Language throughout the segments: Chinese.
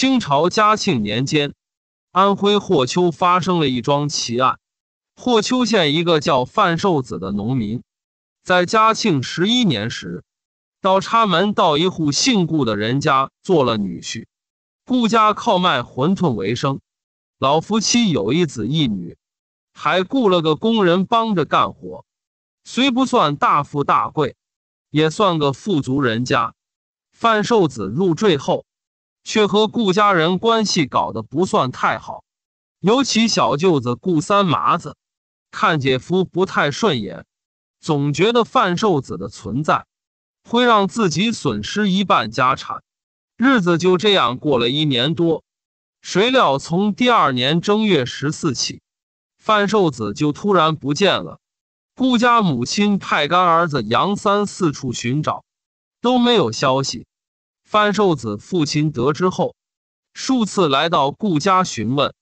清朝嘉庆年间，安徽霍邱发生了一桩奇案。霍邱县一个叫范寿子的农民，在嘉庆十一年时，到插门到一户姓顾的人家做了女婿。顾家靠卖馄饨为生，老夫妻有一子一女，还雇了个工人帮着干活。虽不算大富大贵，也算个富足人家。范寿子入赘后。却和顾家人关系搞得不算太好，尤其小舅子顾三麻子，看姐夫不太顺眼，总觉得范寿子的存在，会让自己损失一半家产，日子就这样过了一年多。谁料从第二年正月十四起，范寿子就突然不见了。顾家母亲派干儿子杨三四处寻找，都没有消息。范寿子父亲得知后，数次来到顾家询问，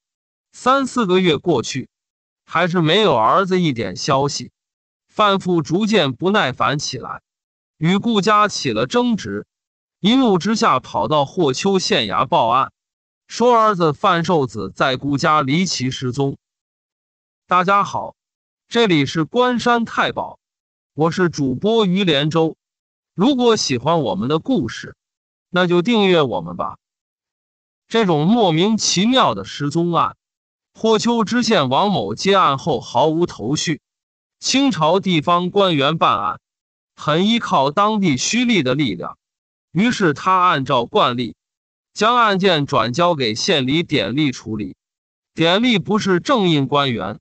三四个月过去，还是没有儿子一点消息。范父逐渐不耐烦起来，与顾家起了争执，一怒之下跑到霍邱县衙报案，说儿子范寿子在顾家离奇失踪。大家好，这里是关山太保，我是主播于连洲。如果喜欢我们的故事。那就订阅我们吧。这种莫名其妙的失踪案，霍邱知县王某接案后毫无头绪。清朝地方官员办案，很依靠当地虚吏的力量，于是他按照惯例，将案件转交给县里典吏处理。典吏不是正印官员，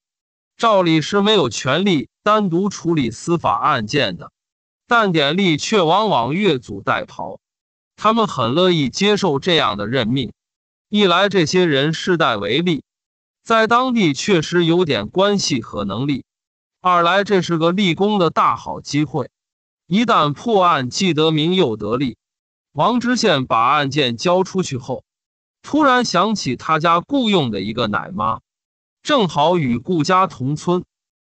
照理是没有权利单独处理司法案件的，但典吏却往往越俎代庖。他们很乐意接受这样的任命，一来这些人世代为吏，在当地确实有点关系和能力；二来这是个立功的大好机会，一旦破案，既得名又得利。王知县把案件交出去后，突然想起他家雇佣的一个奶妈，正好与顾家同村，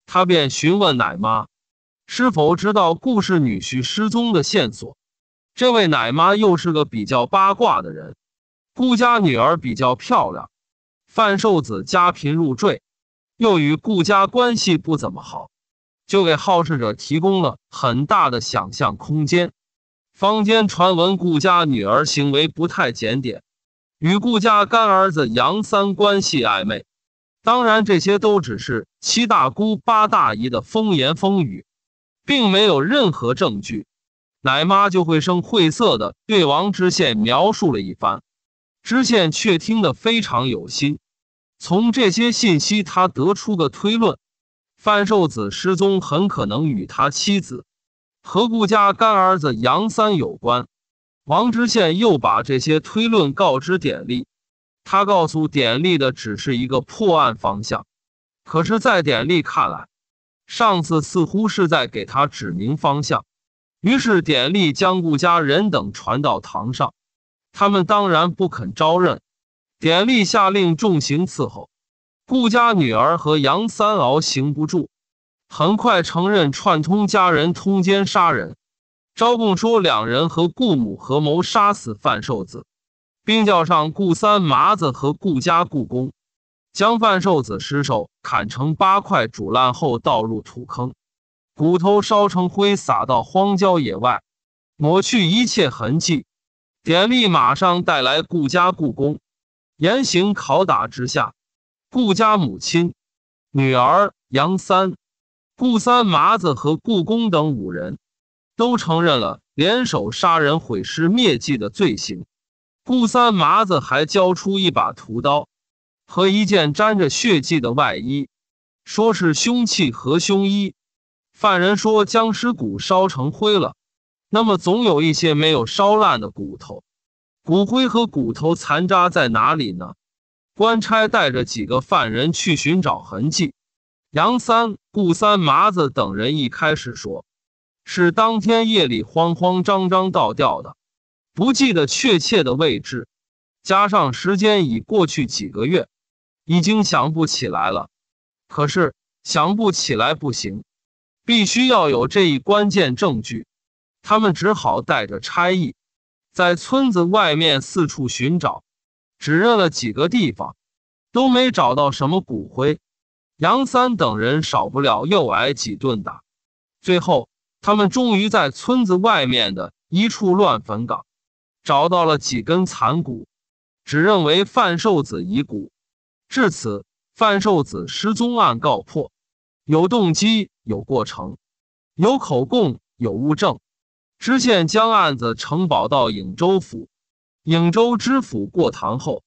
他便询问奶妈是否知道顾氏女婿失踪的线索。这位奶妈又是个比较八卦的人，顾家女儿比较漂亮，范寿子家贫入赘，又与顾家关系不怎么好，就给好事者提供了很大的想象空间。坊间传闻顾家女儿行为不太检点，与顾家干儿子杨三关系暧昧。当然，这些都只是七大姑八大姨的风言风语，并没有任何证据。奶妈就会声绘色的对王知县描述了一番，知县却听得非常有心。从这些信息，他得出个推论：范寿子失踪很可能与他妻子何顾家干儿子杨三有关。王知县又把这些推论告知典丽，他告诉典丽的只是一个破案方向。可是，在典丽看来，上次似乎是在给他指明方向。于是典吏将顾家人等传到堂上，他们当然不肯招认。典吏下令重刑伺候，顾家女儿和杨三敖行不住，很快承认串通家人通奸杀人，招供说两人和顾母合谋杀死范寿子，并叫上顾三麻子和顾家故宫，将范寿子尸首砍成八块，煮烂后倒入土坑。骨头烧成灰，撒到荒郊野外，抹去一切痕迹。典吏马上带来顾家、故宫，严刑拷打之下，顾家母亲、女儿杨三、顾三麻子和顾宫等五人都承认了联手杀人、毁尸灭迹的罪行。顾三麻子还交出一把屠刀和一件沾着血迹的外衣，说是凶器和凶衣。犯人说：“僵尸骨烧成灰了，那么总有一些没有烧烂的骨头，骨灰和骨头残渣在哪里呢？”官差带着几个犯人去寻找痕迹。杨三、顾三、麻子等人一开始说，是当天夜里慌慌张张倒掉的，不记得确切的位置，加上时间已过去几个月，已经想不起来了。可是想不起来不行。必须要有这一关键证据，他们只好带着差役，在村子外面四处寻找，指认了几个地方，都没找到什么骨灰。杨三等人少不了又挨几顿打。最后，他们终于在村子外面的一处乱坟岗，找到了几根残骨，指认为范寿子遗骨。至此，范寿子失踪案告破，有动机。有过程，有口供，有物证。知县将案子呈报到颍州府，颍州知府过堂后，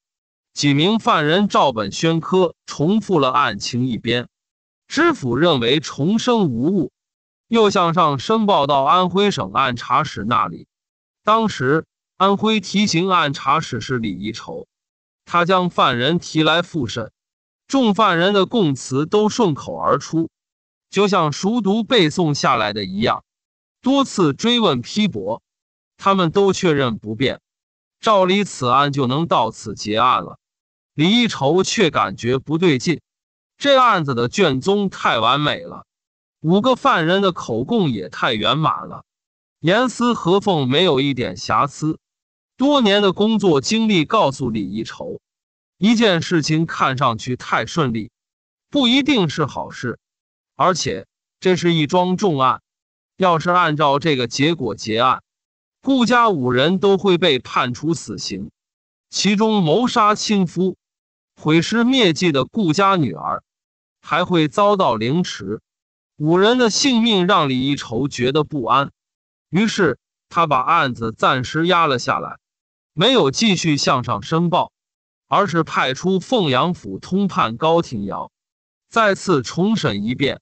几名犯人照本宣科，重复了案情一遍。知府认为重生无误，又向上申报到安徽省按察使那里。当时安徽提刑按察使是李一筹，他将犯人提来复审，众犯人的供词都顺口而出。就像熟读背诵下来的一样，多次追问批驳，他们都确认不变。照理此案就能到此结案了，李一愁却感觉不对劲。这案子的卷宗太完美了，五个犯人的口供也太圆满了，严丝合缝，没有一点瑕疵。多年的工作经历告诉李一愁，一件事情看上去太顺利，不一定是好事。而且，这是一桩重案，要是按照这个结果结案，顾家五人都会被判处死刑。其中谋杀亲夫、毁尸灭迹的顾家女儿，还会遭到凌迟。五人的性命让李一愁觉得不安，于是他把案子暂时压了下来，没有继续向上申报，而是派出凤阳府通判高廷尧，再次重审一遍。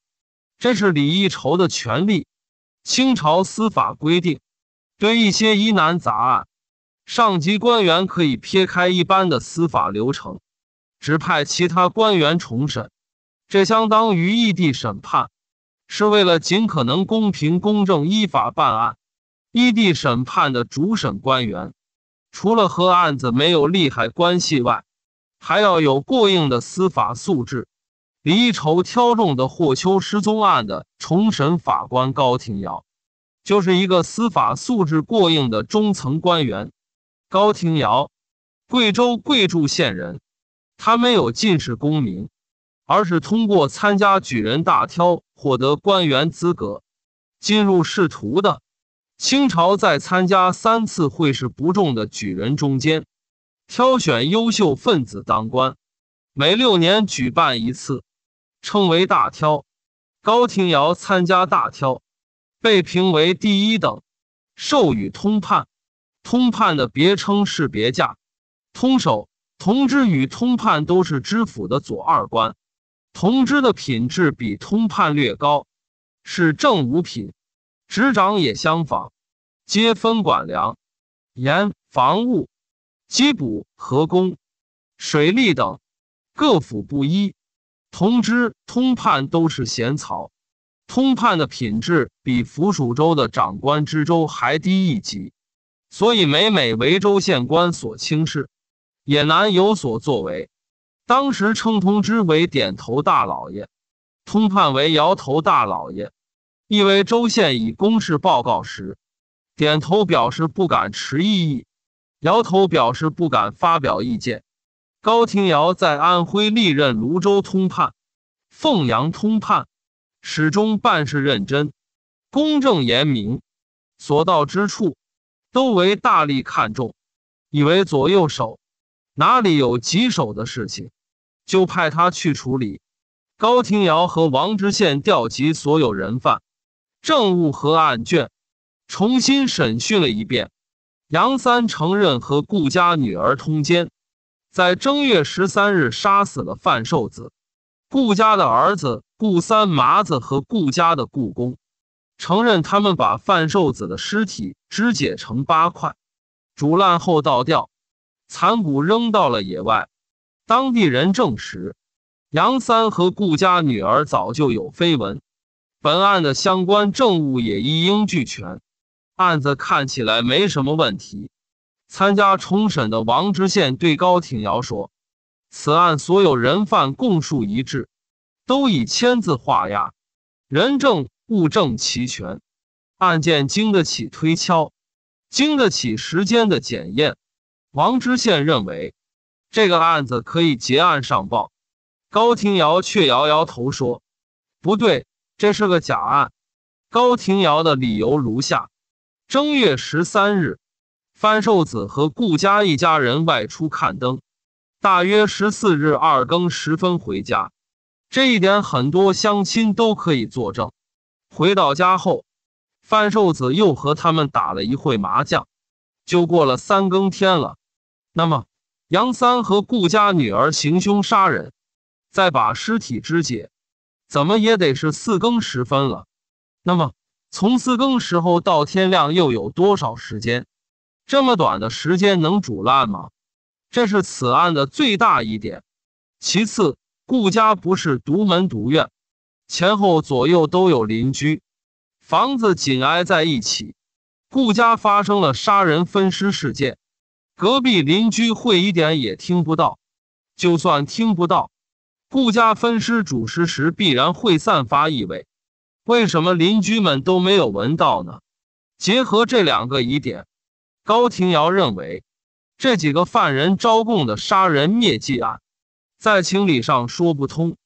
这是李一筹的权利。清朝司法规定，对一些疑难杂案，上级官员可以撇开一般的司法流程，指派其他官员重审。这相当于异地审判，是为了尽可能公平公正依法办案。异地审判的主审官员，除了和案子没有利害关系外，还要有过硬的司法素质。离愁挑中的霍邱失踪案的重审法官高廷尧，就是一个司法素质过硬的中层官员。高廷尧，贵州贵柱县人，他没有进士功名，而是通过参加举人大挑获得官员资格，进入仕途的。清朝在参加三次会试不中的举人中间，挑选优秀分子当官，每六年举办一次。称为大挑，高廷瑶参加大挑，被评为第一等，授予通判。通判的别称是别驾、通守。同知与通判都是知府的左二官，同知的品质比通判略高，是正五品，执掌也相仿，皆分管粮、盐、防务、缉捕、河工、水利等，各府不一。通知、通判都是闲草。通判的品质比府属州的长官知州还低一级，所以每每为州县官所轻视，也难有所作为。当时称通知为“点头大老爷”，通判为“摇头大老爷”，意为州县以公事报告时，点头表示不敢持异议，摇头表示不敢发表意见。高廷瑶在安徽历任泸州通判、凤阳通判，始终办事认真、公正严明，所到之处都为大力看重，以为左右手，哪里有棘手的事情，就派他去处理。高廷瑶和王知县调集所有人犯、政务和案卷，重新审讯了一遍。杨三承认和顾家女儿通奸。在正月十三日，杀死了范寿子。顾家的儿子顾三麻子和顾家的雇工承认，他们把范寿子的尸体肢解成八块，煮烂后倒掉，残骨扔到了野外。当地人证实，杨三和顾家女儿早就有绯闻。本案的相关证物也一应俱全，案子看起来没什么问题。参加重审的王知县对高廷瑶说：“此案所有人犯供述一致，都已签字画押，人证物证齐全，案件经得起推敲，经得起时间的检验。”王知县认为这个案子可以结案上报，高廷瑶却摇摇头说：“不对，这是个假案。”高廷瑶的理由如下：正月十三日。范寿子和顾家一家人外出看灯，大约十四日二更时分回家，这一点很多乡亲都可以作证。回到家后，范寿子又和他们打了一会麻将，就过了三更天了。那么，杨三和顾家女儿行凶杀人，再把尸体肢解，怎么也得是四更时分了。那么，从四更时候到天亮又有多少时间？这么短的时间能煮烂吗？这是此案的最大疑点。其次，顾家不是独门独院，前后左右都有邻居，房子紧挨在一起。顾家发生了杀人分尸事件，隔壁邻居会一点也听不到。就算听不到，顾家分尸煮尸时必然会散发异味，为什么邻居们都没有闻到呢？结合这两个疑点。高廷尧认为，这几个犯人招供的杀人灭迹案，在情理上说不通。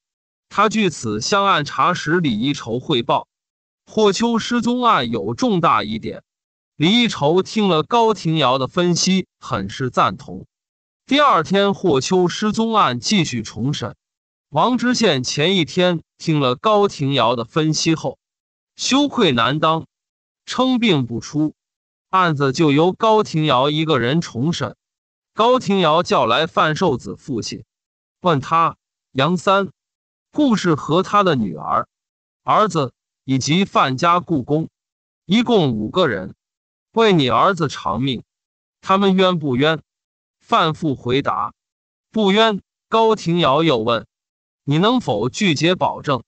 他据此向案查实李一筹汇报，霍秋失踪案有重大疑点。李一筹听了高廷尧的分析，很是赞同。第二天，霍秋失踪案继续重审。王知县前一天听了高廷尧的分析后，羞愧难当，称病不出。案子就由高廷尧一个人重审。高廷尧叫来范寿子父亲，问他：“杨三、顾氏和他的女儿、儿子以及范家故宫，一共五个人，为你儿子偿命，他们冤不冤？”范父回答：“不冤。”高廷尧又问：“你能否拒绝保证？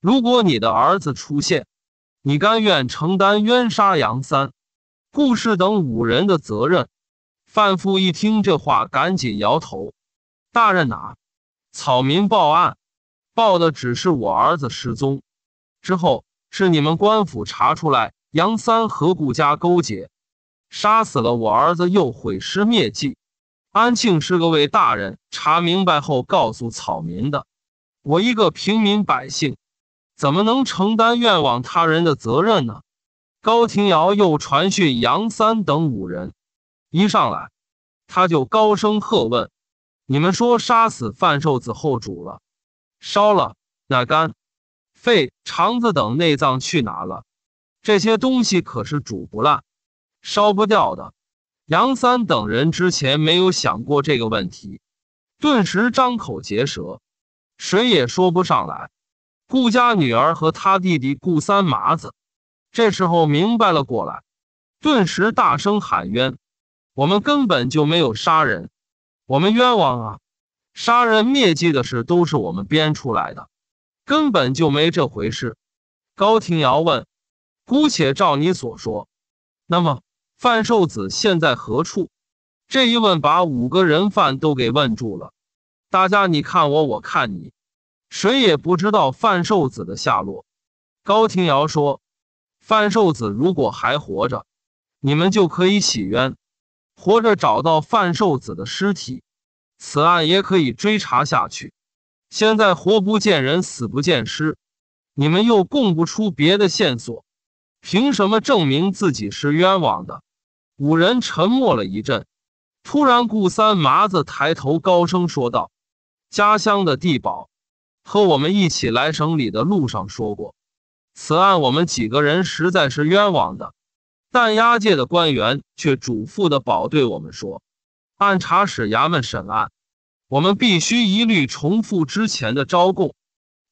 如果你的儿子出现，你甘愿承担冤杀杨三？”顾氏等五人的责任，范富一听这话，赶紧摇头：“大人哪，草民报案，报的只是我儿子失踪，之后是你们官府查出来杨三和顾家勾结，杀死了我儿子又毁尸灭迹。安庆是个位大人查明白后告诉草民的，我一个平民百姓，怎么能承担冤枉他人的责任呢？”高廷尧又传讯杨三等五人，一上来，他就高声喝问：“你们说杀死范瘦子后煮了，烧了，那肝、肺、肠子等内脏去哪了？这些东西可是煮不烂、烧不掉的？”杨三等人之前没有想过这个问题，顿时张口结舌，谁也说不上来。顾家女儿和他弟弟顾三麻子。这时候明白了过来，顿时大声喊冤：“我们根本就没有杀人，我们冤枉啊！杀人灭迹的事都是我们编出来的，根本就没这回事。”高廷尧问：“姑且照你所说，那么范寿子现在何处？”这一问把五个人犯都给问住了，大家你看我，我看你，谁也不知道范寿子的下落。高廷尧说。范寿子如果还活着，你们就可以洗冤，活着找到范寿子的尸体，此案也可以追查下去。现在活不见人，死不见尸，你们又供不出别的线索，凭什么证明自己是冤枉的？五人沉默了一阵，突然，顾三麻子抬头高声说道：“家乡的地保，和我们一起来省里的路上说过。”此案我们几个人实在是冤枉的，但押解的官员却嘱咐的宝对我们说：“按察使衙门审案，我们必须一律重复之前的招供，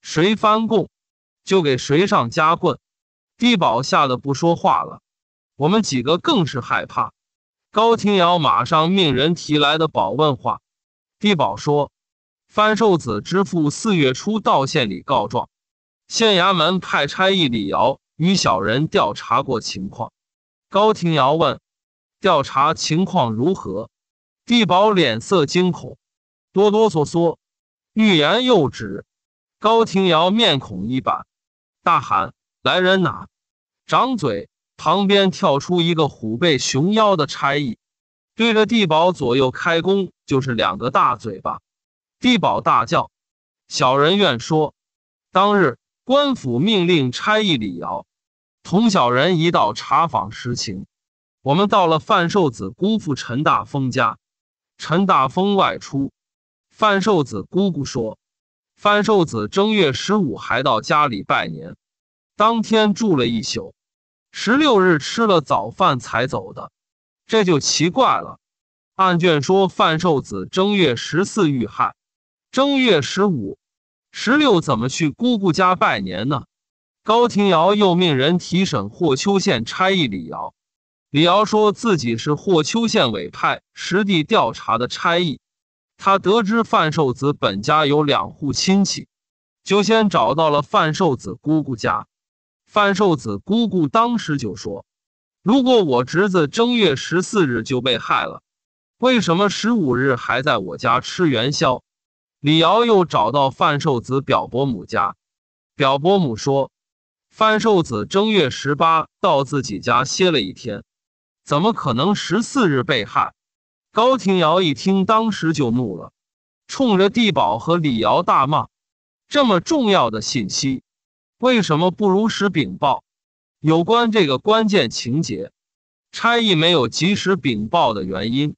谁翻供，就给谁上夹棍。”低保吓得不说话了，我们几个更是害怕。高廷瑶马上命人提来的宝问话，低保说：“范寿子之父四月初到县里告状。”县衙门派差役李尧与小人调查过情况。高廷瑶问：“调查情况如何？”地保脸色惊恐，哆哆嗦嗦，欲言又止。高廷瑶面孔一板，大喊：“来人哪！掌嘴！”旁边跳出一个虎背熊腰的差役，对着地保左右开弓，就是两个大嘴巴。地保大叫：“小人愿说。当日。”官府命令差役李瑶、同小人一道查访实情。我们到了范寿子姑父陈大风家，陈大风外出。范寿子姑姑说，范寿子正月十五还到家里拜年，当天住了一宿，十六日吃了早饭才走的。这就奇怪了。案卷说范寿子正月十四遇害，正月十五。十六怎么去姑姑家拜年呢？高廷尧又命人提审霍邱县差役李尧。李尧说自己是霍邱县委派实地调查的差役，他得知范寿子本家有两户亲戚，就先找到了范寿子姑姑家。范寿子姑姑当时就说：“如果我侄子正月十四日就被害了，为什么十五日还在我家吃元宵？”李瑶又找到范寿子表伯母家，表伯母说：“范寿子正月十八到自己家歇了一天，怎么可能十四日被害？”高廷瑶一听，当时就怒了，冲着地保和李瑶大骂：“这么重要的信息，为什么不如实禀报？有关这个关键情节，差役没有及时禀报的原因。”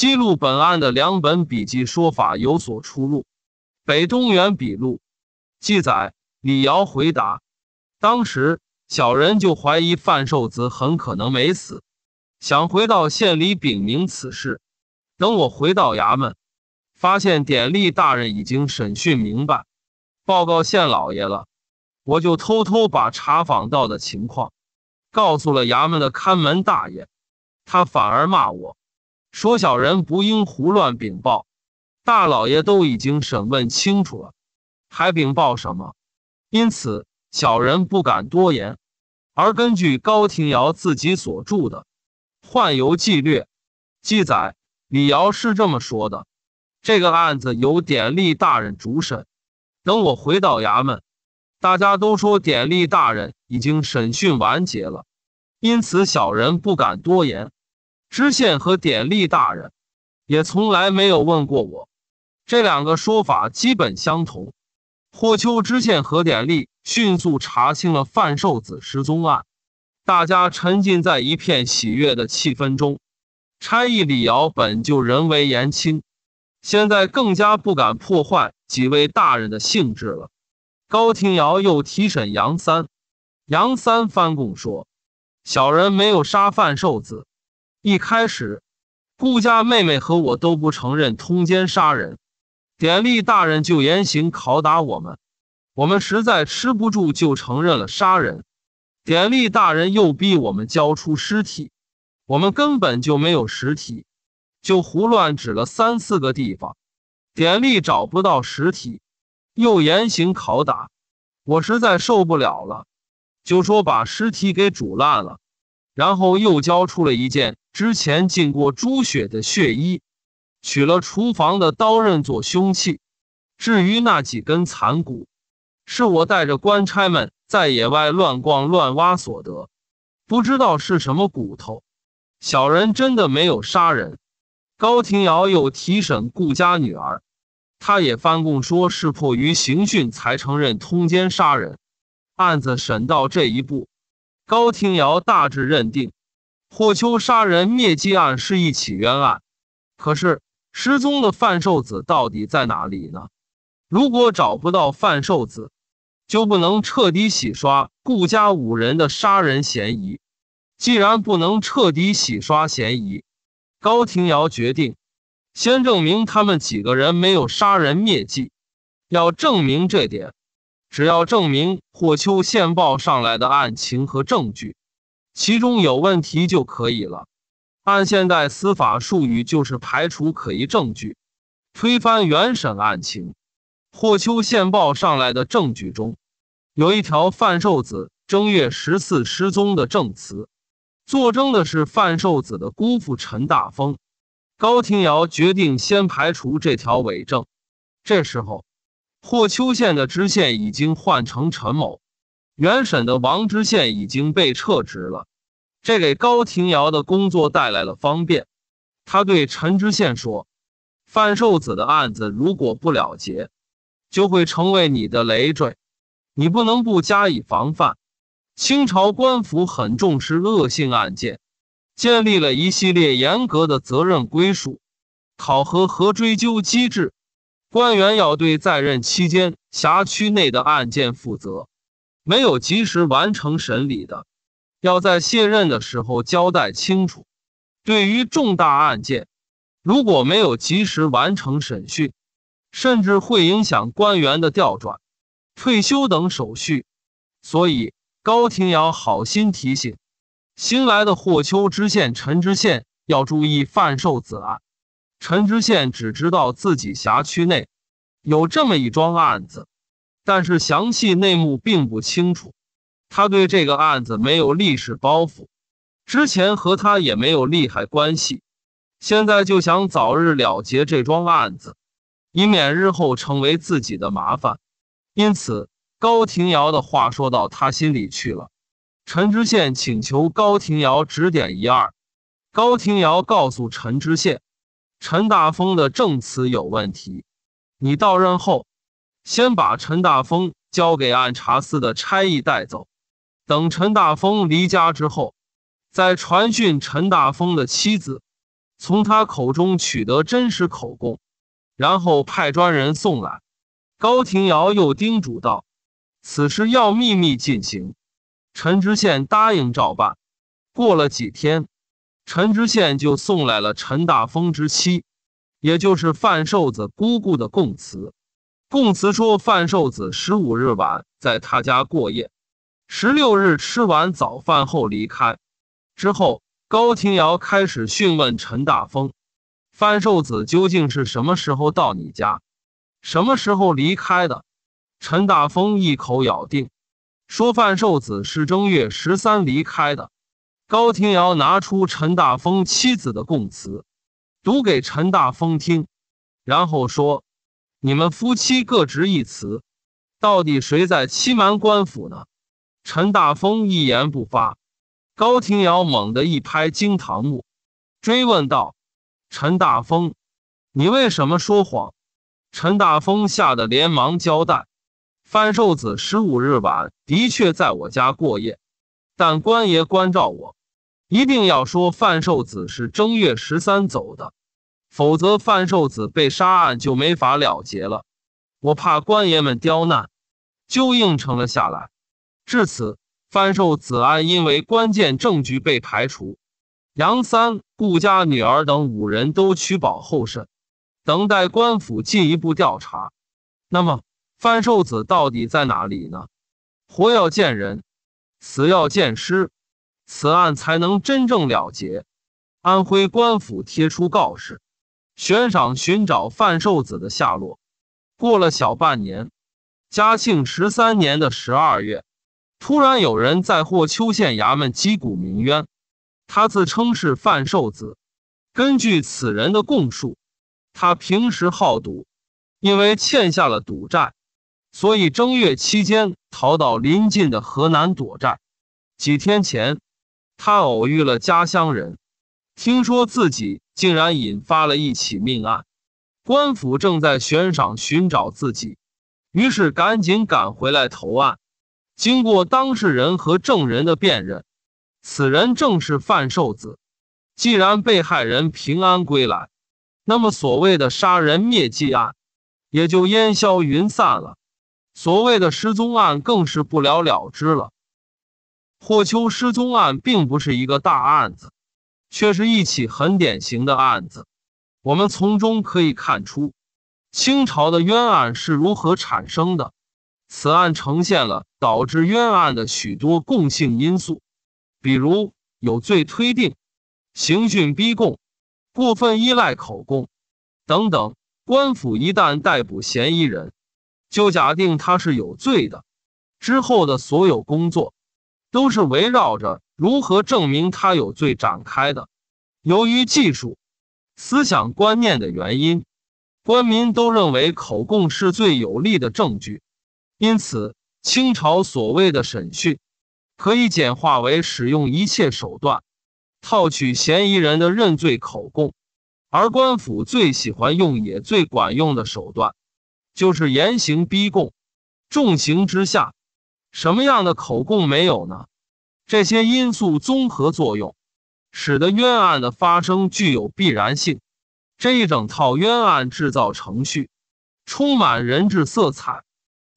记录本案的两本笔记说法有所出入。北东原笔录记载，李瑶回答：“当时小人就怀疑范寿子很可能没死，想回到县里禀明此事。等我回到衙门，发现典吏大人已经审讯明白，报告县老爷了。我就偷偷把查访到的情况告诉了衙门的看门大爷，他反而骂我。”说：“小人不应胡乱禀报，大老爷都已经审问清楚了，还禀报什么？因此，小人不敢多言。而根据高廷瑶自己所著的《宦游纪略》记载，李尧是这么说的：这个案子由典吏大人主审，等我回到衙门，大家都说典吏大人已经审讯完结了，因此，小人不敢多言。”知县和典吏大人，也从来没有问过我。这两个说法基本相同。霍丘知县和典吏迅速查清了范寿子失踪案，大家沉浸在一片喜悦的气氛中。差役李瑶本就人为言轻，现在更加不敢破坏几位大人的兴致了。高廷尧又提审杨三，杨三翻供说：“小人没有杀范寿子。”一开始，顾家妹妹和我都不承认通奸杀人，典吏大人就严刑拷打我们，我们实在吃不住，就承认了杀人。典吏大人又逼我们交出尸体，我们根本就没有尸体，就胡乱指了三四个地方。典吏找不到尸体，又严刑拷打，我实在受不了了，就说把尸体给煮烂了。然后又交出了一件之前浸过猪血的血衣，取了厨房的刀刃做凶器。至于那几根残骨，是我带着官差们在野外乱逛乱挖所得，不知道是什么骨头。小人真的没有杀人。高廷尧又提审顾家女儿，她也翻供，说是迫于刑讯才承认通奸杀人。案子审到这一步。高廷尧大致认定，霍秋杀人灭迹案是一起冤案。可是，失踪的范寿子到底在哪里呢？如果找不到范寿子，就不能彻底洗刷顾家五人的杀人嫌疑。既然不能彻底洗刷嫌疑，高廷尧决定先证明他们几个人没有杀人灭迹。要证明这点。只要证明霍秋线报上来的案情和证据，其中有问题就可以了。按现代司法术语，就是排除可疑证据，推翻原审案情。霍秋线报上来的证据中，有一条范寿子正月十四失踪的证词，作证的是范寿子的姑父陈大风。高廷瑶决定先排除这条伪证。这时候。霍邱县的知县已经换成陈某，原审的王知县已经被撤职了，这给高廷瑶的工作带来了方便。他对陈知县说：“范寿子的案子如果不了结，就会成为你的累赘，你不能不加以防范。清朝官府很重视恶性案件，建立了一系列严格的责任归属、考核和追究机制。”官员要对在任期间辖区内的案件负责，没有及时完成审理的，要在卸任的时候交代清楚。对于重大案件，如果没有及时完成审讯，甚至会影响官员的调转、退休等手续。所以，高廷尧好心提醒新来的霍丘知县陈知县要注意范寿子案。陈知县只知道自己辖区内有这么一桩案子，但是详细内幕并不清楚。他对这个案子没有历史包袱，之前和他也没有利害关系，现在就想早日了结这桩案子，以免日后成为自己的麻烦。因此，高廷瑶的话说到他心里去了。陈知县请求高廷瑶指点一二。高廷瑶告诉陈知县。陈大风的证词有问题，你到任后，先把陈大风交给按察司的差役带走。等陈大风离家之后，再传讯陈大风的妻子，从他口中取得真实口供，然后派专人送来。高廷尧又叮嘱道：“此事要秘密进行。”陈知县答应照办。过了几天。陈知县就送来了陈大风之妻，也就是范寿子姑姑的供词。供词说，范寿子十五日晚在他家过夜，十六日吃完早饭后离开。之后，高廷尧开始讯问陈大风：范寿子究竟是什么时候到你家，什么时候离开的？陈大风一口咬定，说范寿子是正月十三离开的。高廷尧拿出陈大风妻子的供词，读给陈大风听，然后说：“你们夫妻各执一词，到底谁在欺瞒官府呢？”陈大风一言不发。高廷尧猛地一拍惊堂木，追问道：“陈大风，你为什么说谎？”陈大风吓得连忙交代：“范寿子十五日晚的确在我家过夜，但官爷关照我。”一定要说范寿子是正月十三走的，否则范寿子被杀案就没法了结了。我怕官爷们刁难，就应承了下来。至此，范寿子案因为关键证据被排除，杨三、顾家女儿等五人都取保候审，等待官府进一步调查。那么，范寿子到底在哪里呢？活要见人，死要见尸。此案才能真正了结。安徽官府贴出告示，悬赏寻找范寿子的下落。过了小半年，嘉庆十三年的十二月，突然有人在霍邱县衙门击鼓鸣冤。他自称是范寿子。根据此人的供述，他平时好赌，因为欠下了赌债，所以正月期间逃到临近的河南躲债。几天前。他偶遇了家乡人，听说自己竟然引发了一起命案，官府正在悬赏寻找自己，于是赶紧赶回来投案。经过当事人和证人的辨认，此人正是范寿子。既然被害人平安归来，那么所谓的杀人灭迹案也就烟消云散了，所谓的失踪案更是不了了之了。霍邱失踪案并不是一个大案子，却是一起很典型的案子。我们从中可以看出，清朝的冤案是如何产生的。此案呈现了导致冤案的许多共性因素，比如有罪推定、刑讯逼供、过分依赖口供等等。官府一旦逮捕嫌疑人，就假定他是有罪的，之后的所有工作。都是围绕着如何证明他有罪展开的。由于技术、思想观念的原因，官民都认为口供是最有力的证据。因此，清朝所谓的审讯，可以简化为使用一切手段套取嫌疑人的认罪口供。而官府最喜欢用也最管用的手段，就是严刑逼供，重刑之下。什么样的口供没有呢？这些因素综合作用，使得冤案的发生具有必然性。这一整套冤案制造程序，充满人治色彩。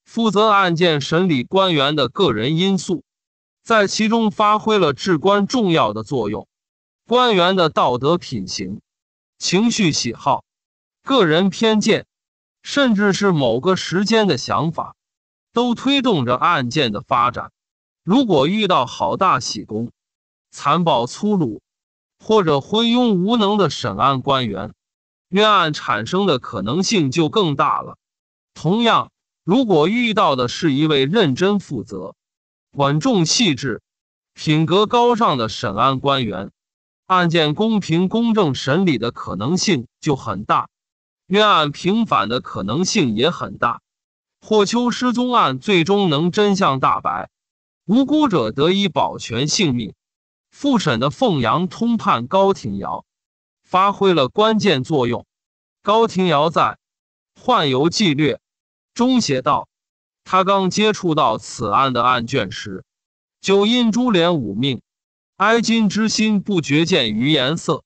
负责案件审理官员的个人因素，在其中发挥了至关重要的作用。官员的道德品行、情绪喜好、个人偏见，甚至是某个时间的想法。都推动着案件的发展。如果遇到好大喜功、残暴粗鲁或者昏庸无能的审案官员，冤案产生的可能性就更大了。同样，如果遇到的是一位认真负责、稳重细致、品格高尚的审案官员，案件公平公正审理的可能性就很大，冤案平反的可能性也很大。霍邱失踪案最终能真相大白，无辜者得以保全性命。复审的凤阳通判高廷尧发挥了关键作用。高廷尧在《宦游纪略》中写道：“他刚接触到此案的案卷时，就因株连五命，哀今之心不觉见于颜色。”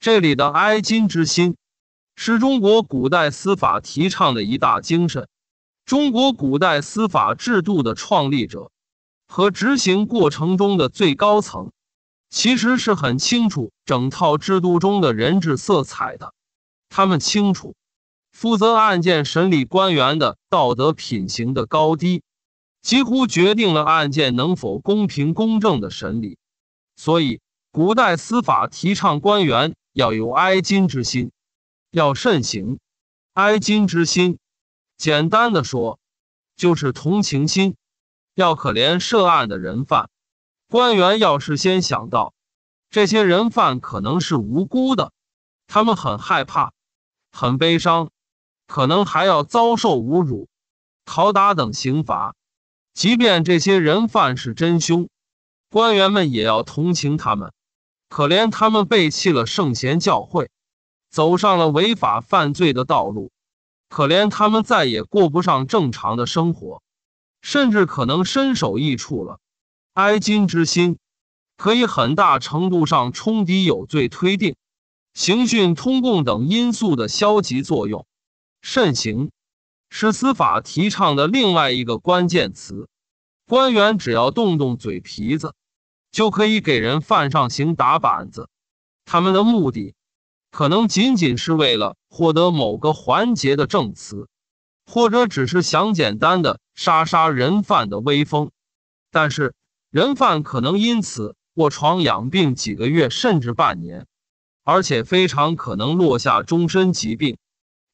这里的“哀今之心”是中国古代司法提倡的一大精神。中国古代司法制度的创立者和执行过程中的最高层，其实是很清楚整套制度中的人治色彩的。他们清楚，负责案件审理官员的道德品行的高低，几乎决定了案件能否公平公正的审理。所以，古代司法提倡官员要有哀金之心，要慎行，哀金之心。简单的说，就是同情心。要可怜涉案的人犯，官员要是先想到，这些人犯可能是无辜的，他们很害怕，很悲伤，可能还要遭受侮辱、拷打等刑罚。即便这些人犯是真凶，官员们也要同情他们，可怜他们背弃了圣贤教诲，走上了违法犯罪的道路。可怜他们再也过不上正常的生活，甚至可能身首异处了。哀今之心可以很大程度上冲抵有罪推定、刑讯、通共等因素的消极作用。慎刑是司法提倡的另外一个关键词。官员只要动动嘴皮子，就可以给人犯上刑打板子。他们的目的。可能仅仅是为了获得某个环节的证词，或者只是想简单的杀杀人犯的威风，但是人犯可能因此卧床养病几个月甚至半年，而且非常可能落下终身疾病。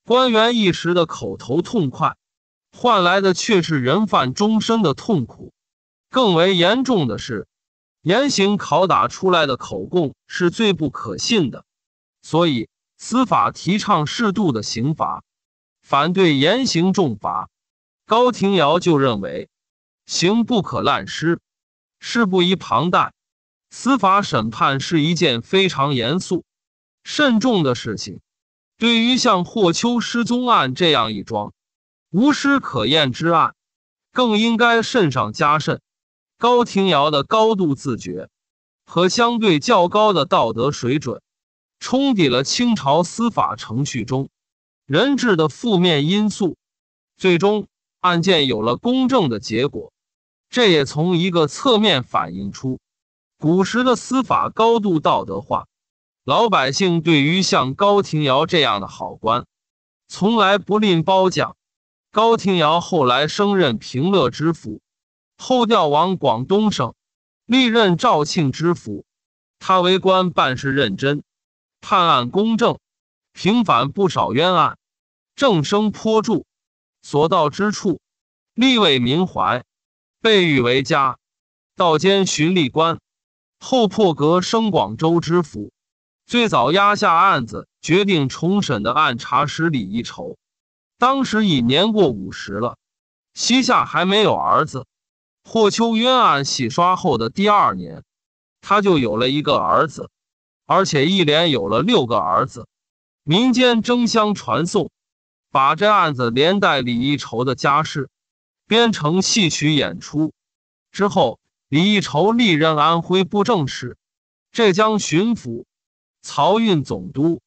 官员一时的口头痛快，换来的却是人犯终身的痛苦。更为严重的是，严刑拷打出来的口供是最不可信的。所以，司法提倡适度的刑罚，反对严刑重罚。高廷瑶就认为，刑不可滥施，事不宜庞大。司法审判是一件非常严肃、慎重的事情。对于像霍秋失踪案这样一桩无师可验之案，更应该慎上加慎。高廷瑶的高度自觉和相对较高的道德水准。冲抵了清朝司法程序中人质的负面因素，最终案件有了公正的结果。这也从一个侧面反映出古时的司法高度道德化。老百姓对于像高廷尧这样的好官，从来不吝褒奖。高廷尧后来升任平乐知府，后调往广东省，历任肇庆知府。他为官办事认真。判案公正，平反不少冤案，政声颇著，所到之处，立为民怀，被誉为家。道兼巡历官，后破格升广州知府。最早压下案子，决定重审的案查十李一筹，当时已年过五十了，膝下还没有儿子。霍秋冤案洗刷后的第二年，他就有了一个儿子。而且一连有了六个儿子，民间争相传颂，把这案子连带李一筹的家世编成戏曲演出。之后，李一筹历任安徽布政使、浙江巡抚、漕运总督，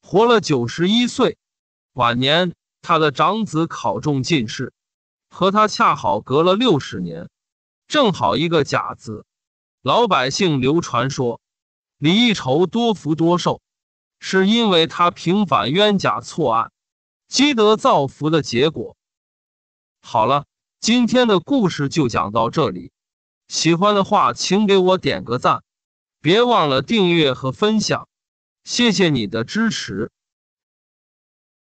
活了九十一岁。晚年，他的长子考中进士，和他恰好隔了六十年，正好一个甲子。老百姓流传说。李一愁多福多寿，是因为他平反冤假错案，积德造福的结果。好了，今天的故事就讲到这里。喜欢的话，请给我点个赞，别忘了订阅和分享，谢谢你的支持。